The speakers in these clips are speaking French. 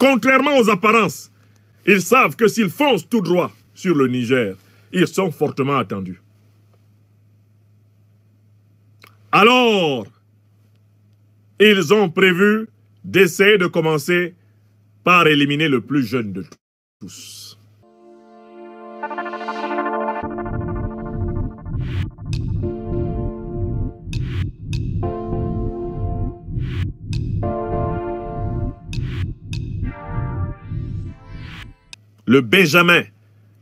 Contrairement aux apparences, ils savent que s'ils foncent tout droit sur le Niger, ils sont fortement attendus. Alors, ils ont prévu d'essayer de commencer par éliminer le plus jeune de tous. le Benjamin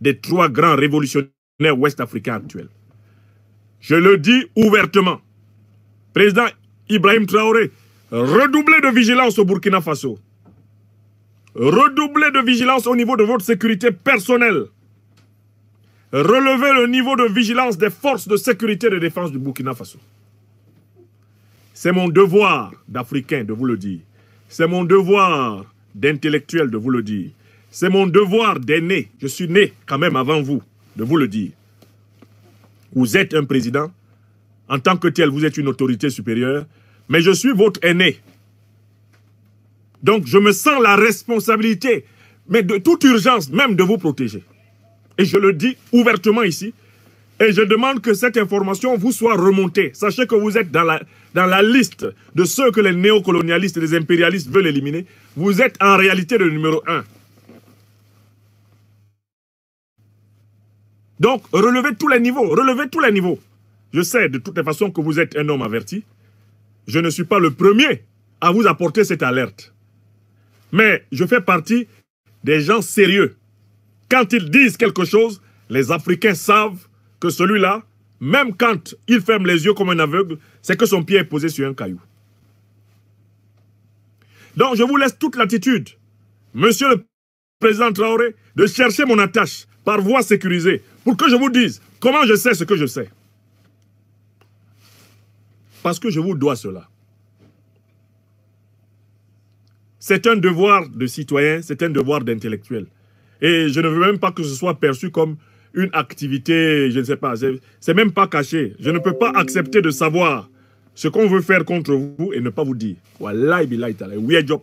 des trois grands révolutionnaires ouest-africains actuels. Je le dis ouvertement, président Ibrahim Traoré, redoublez de vigilance au Burkina Faso. Redoublez de vigilance au niveau de votre sécurité personnelle. Relevez le niveau de vigilance des forces de sécurité et de défense du Burkina Faso. C'est mon devoir d'Africain de vous le dire. C'est mon devoir d'intellectuel de vous le dire. C'est mon devoir d'aîné. Je suis né quand même avant vous, de vous le dire. Vous êtes un président. En tant que tel, vous êtes une autorité supérieure. Mais je suis votre aîné. Donc, je me sens la responsabilité, mais de toute urgence, même de vous protéger. Et je le dis ouvertement ici. Et je demande que cette information vous soit remontée. Sachez que vous êtes dans la, dans la liste de ceux que les néocolonialistes et les impérialistes veulent éliminer. Vous êtes en réalité le numéro un. Donc, relevez tous les niveaux, relevez tous les niveaux. Je sais de toutes les façons que vous êtes un homme averti. Je ne suis pas le premier à vous apporter cette alerte. Mais je fais partie des gens sérieux. Quand ils disent quelque chose, les Africains savent que celui-là, même quand il ferme les yeux comme un aveugle, c'est que son pied est posé sur un caillou. Donc je vous laisse toute l'attitude, monsieur le président Traoré, de chercher mon attache par voie sécurisée pour que je vous dise comment je sais ce que je sais. Parce que je vous dois cela. C'est un devoir de citoyen, c'est un devoir d'intellectuel. Et je ne veux même pas que ce soit perçu comme une activité, je ne sais pas, c'est même pas caché. Je ne peux pas accepter de savoir ce qu'on veut faire contre vous et ne pas vous dire. Wallahi job,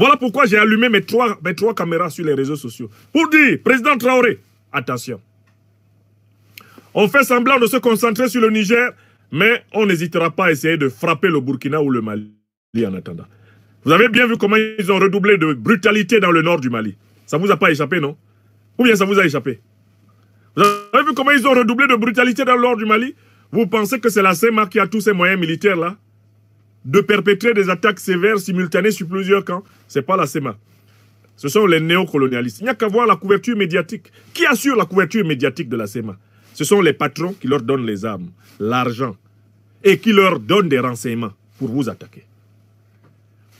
voilà pourquoi j'ai allumé mes trois, trois caméras sur les réseaux sociaux. Pour dire, président Traoré, attention. On fait semblant de se concentrer sur le Niger, mais on n'hésitera pas à essayer de frapper le Burkina ou le Mali en attendant. Vous avez bien vu comment ils ont redoublé de brutalité dans le nord du Mali. Ça ne vous a pas échappé, non Ou bien ça vous a échappé Vous avez vu comment ils ont redoublé de brutalité dans le nord du Mali Vous pensez que c'est la CEMA qui a tous ces moyens militaires là de perpétrer des attaques sévères simultanées sur plusieurs camps. Ce n'est pas la SEMA. Ce sont les néocolonialistes. Il n'y a qu'à voir la couverture médiatique. Qui assure la couverture médiatique de la SEMA Ce sont les patrons qui leur donnent les armes, l'argent, et qui leur donnent des renseignements pour vous attaquer.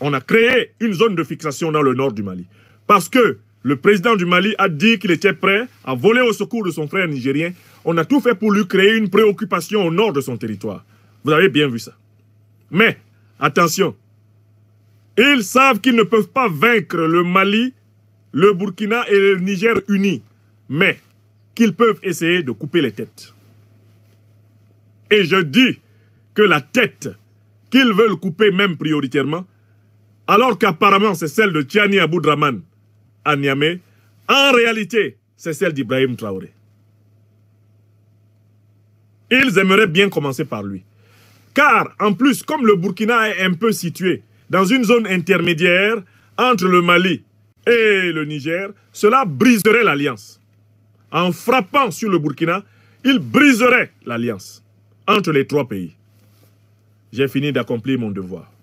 On a créé une zone de fixation dans le nord du Mali. Parce que le président du Mali a dit qu'il était prêt à voler au secours de son frère nigérien. On a tout fait pour lui créer une préoccupation au nord de son territoire. Vous avez bien vu ça. Mais Attention, ils savent qu'ils ne peuvent pas vaincre le Mali, le Burkina et le Niger unis, mais qu'ils peuvent essayer de couper les têtes. Et je dis que la tête qu'ils veulent couper même prioritairement, alors qu'apparemment c'est celle de Tiani Aboudraman à Niamey, en réalité c'est celle d'Ibrahim Traoré. Ils aimeraient bien commencer par lui. Car, en plus, comme le Burkina est un peu situé dans une zone intermédiaire entre le Mali et le Niger, cela briserait l'alliance. En frappant sur le Burkina, il briserait l'alliance entre les trois pays. J'ai fini d'accomplir mon devoir.